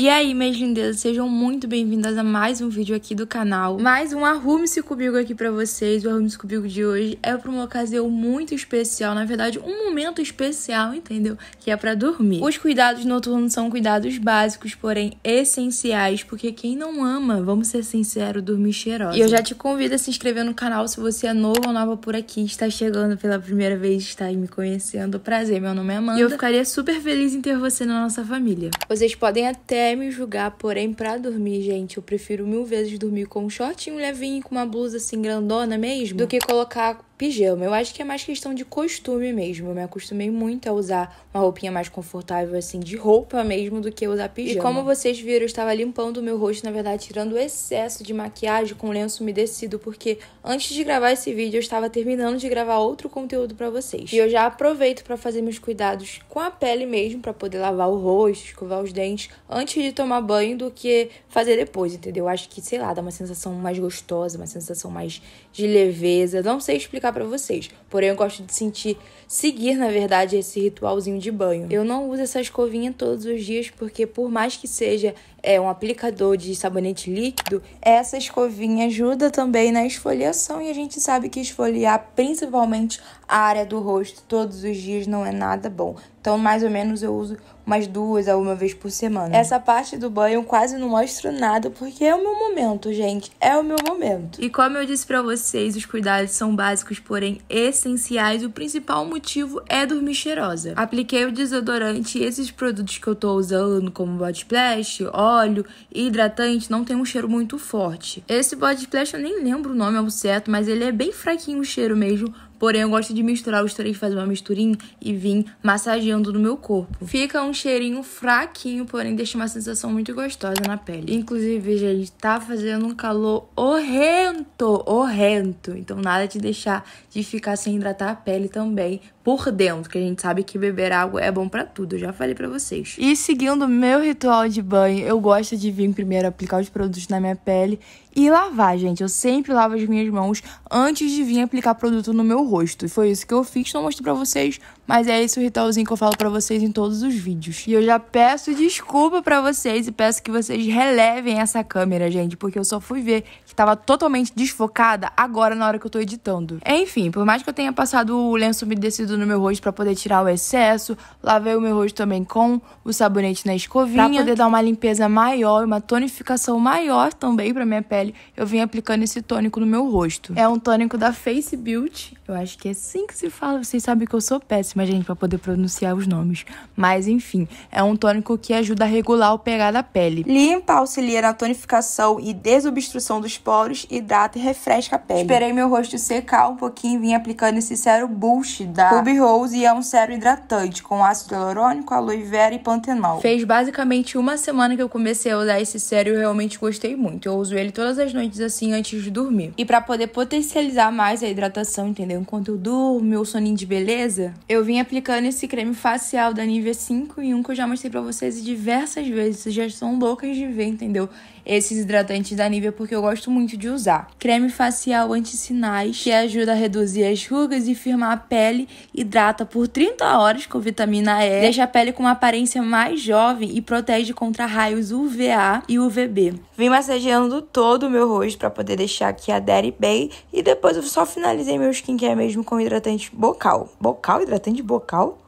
E aí, minhas lindezas, sejam muito bem-vindas a mais um vídeo aqui do canal. Mais um Arrume-se Comigo aqui pra vocês. O Arrume-se Comigo de hoje é pra uma ocasião muito especial, na verdade, um momento especial, entendeu? Que é pra dormir. Os cuidados noturnos são cuidados básicos, porém essenciais, porque quem não ama, vamos ser sinceros, dormir cheirosa. E eu já te convido a se inscrever no canal se você é novo ou nova por aqui, está chegando pela primeira vez, está me conhecendo. Prazer, meu nome é Amanda. E eu ficaria super feliz em ter você na nossa família. Vocês podem até é me julgar, porém, pra dormir, gente, eu prefiro mil vezes dormir com um shortinho levinho, com uma blusa assim grandona mesmo, do que colocar pijama. Eu acho que é mais questão de costume mesmo. Eu me acostumei muito a usar uma roupinha mais confortável, assim, de roupa mesmo, do que usar pijama. E como vocês viram, eu estava limpando o meu rosto, na verdade, tirando o excesso de maquiagem com lenço umedecido, porque antes de gravar esse vídeo, eu estava terminando de gravar outro conteúdo para vocês. E eu já aproveito para fazer meus cuidados com a pele mesmo, para poder lavar o rosto, escovar os dentes, antes de tomar banho, do que fazer depois, entendeu? Eu acho que, sei lá, dá uma sensação mais gostosa, uma sensação mais de leveza. Não sei explicar explicar para vocês. Porém, eu gosto de sentir, seguir, na verdade, esse ritualzinho de banho. Eu não uso essa escovinha todos os dias, porque por mais que seja é, um aplicador de sabonete líquido, essa escovinha ajuda também na esfoliação. E a gente sabe que esfoliar, principalmente a área do rosto, todos os dias não é nada bom. Então, mais ou menos, eu uso mais duas a uma vez por semana. Essa parte do banho eu quase não mostro nada, porque é o meu momento, gente. É o meu momento. E como eu disse para vocês, os cuidados são básicos, porém essenciais. O principal motivo é dormir cheirosa. Apliquei o desodorante e esses produtos que eu tô usando, como body splash, óleo e hidratante, não tem um cheiro muito forte. Esse body splash eu nem lembro o nome ao certo, mas ele é bem fraquinho o cheiro mesmo Porém, eu gosto de misturar os três, fazer uma misturinha e vir massageando no meu corpo. Fica um cheirinho fraquinho, porém deixa uma sensação muito gostosa na pele. Inclusive, gente, tá fazendo um calor horrendo, horrendo. Então, nada de deixar de ficar sem hidratar a pele também por dentro, que a gente sabe que beber água é bom para tudo, eu já falei para vocês. E seguindo meu ritual de banho, eu gosto de vir primeiro aplicar os produtos na minha pele e lavar, gente. Eu sempre lavo as minhas mãos antes de vir aplicar produto no meu rosto. E foi isso que eu fiz, não mostro pra vocês, mas é esse o ritualzinho que eu falo pra vocês em todos os vídeos. E eu já peço desculpa pra vocês e peço que vocês relevem essa câmera, gente, porque eu só fui ver que tava totalmente desfocada agora na hora que eu tô editando. Enfim, por mais que eu tenha passado o lenço umedecido no meu rosto pra poder tirar o excesso, lavei o meu rosto também com o sabonete na escovinha, pra poder dar uma limpeza maior, e uma tonificação maior também pra minha pele, eu vim aplicando esse tônico no meu rosto. É um tônico da Face Beauty, eu acho que é assim que se fala. Vocês sabem que eu sou péssima, gente, para poder pronunciar os nomes. Mas enfim, é um tônico que ajuda a regular o pH da pele. Limpa, auxilia na tonificação e desobstrução dos poros, hidrata e refresca a pele. Esperei meu rosto secar um pouquinho e vim aplicando esse sérum Bush da Ruby Rose e é um sérum hidratante com ácido hialurônico, aloe vera e pantenol. Fez basicamente uma semana que eu comecei a usar esse sério e realmente gostei muito. Eu uso ele todas as noites assim antes de dormir. E para poder potencializar mais a hidratação, entendeu? enquanto eu durmo, meu soninho de beleza, eu vim aplicando esse creme facial da Nivea 5 e 1 que eu já mostrei pra vocês diversas vezes. Vocês já são loucas de ver, entendeu? esses hidratantes da Nivea porque eu gosto muito de usar. Creme facial anti-sinais, que ajuda a reduzir as rugas e firmar a pele, hidrata por 30 horas com vitamina E, deixa a pele com uma aparência mais jovem e protege contra raios UVA e UVB. Vim massageando todo o meu rosto para poder deixar que adere bem e depois eu só finalizei meu skincare mesmo com hidratante bocal. Bocal? Hidratante bocal?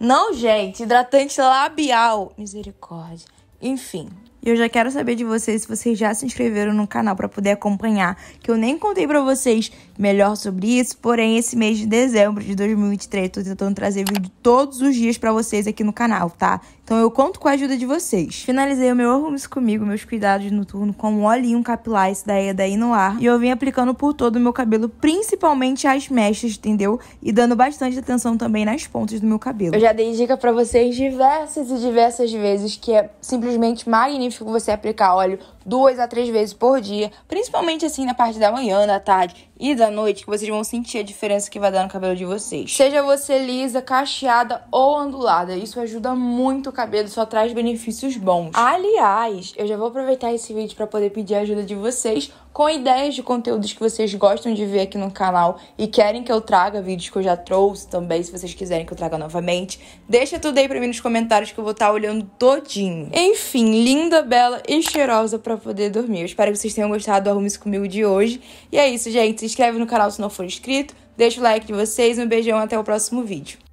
Não, gente, hidratante labial. Misericórdia. Enfim, e eu já quero saber de vocês se vocês já se inscreveram no canal para poder acompanhar, que eu nem contei para vocês melhor sobre isso, porém esse mês de dezembro de 2023 eu tô tentando trazer vídeo todos os dias para vocês aqui no canal, tá? Então eu conto com a ajuda de vocês. Finalizei o meu arrumes comigo, meus cuidados noturno com um olhinho capilar, esse daí é no ar e eu vim aplicando por todo o meu cabelo, principalmente as mechas, entendeu? E dando bastante atenção também nas pontas do meu cabelo. Eu já dei dica para vocês diversas e diversas vezes que é simplesmente magnífico magnífico você aplicar óleo duas a três vezes por dia, principalmente assim na parte da manhã, da tarde e da noite, que vocês vão sentir a diferença que vai dar no cabelo de vocês. Seja você lisa, cacheada ou ondulada, isso ajuda muito o cabelo, só traz benefícios bons. Aliás, eu já vou aproveitar esse vídeo para poder pedir a ajuda de vocês com ideias de conteúdos que vocês gostam de ver aqui no canal e querem que eu traga vídeos que eu já trouxe também, se vocês quiserem que eu traga novamente. Deixa tudo aí pra mim nos comentários que eu vou estar tá olhando todinho. Enfim, linda, bela e cheirosa pra poder dormir. Eu espero que vocês tenham gostado do Arrume-se Comigo de hoje. E é isso, gente. Se inscreve no canal se não for inscrito. Deixa o like de vocês. Um beijão até o próximo vídeo.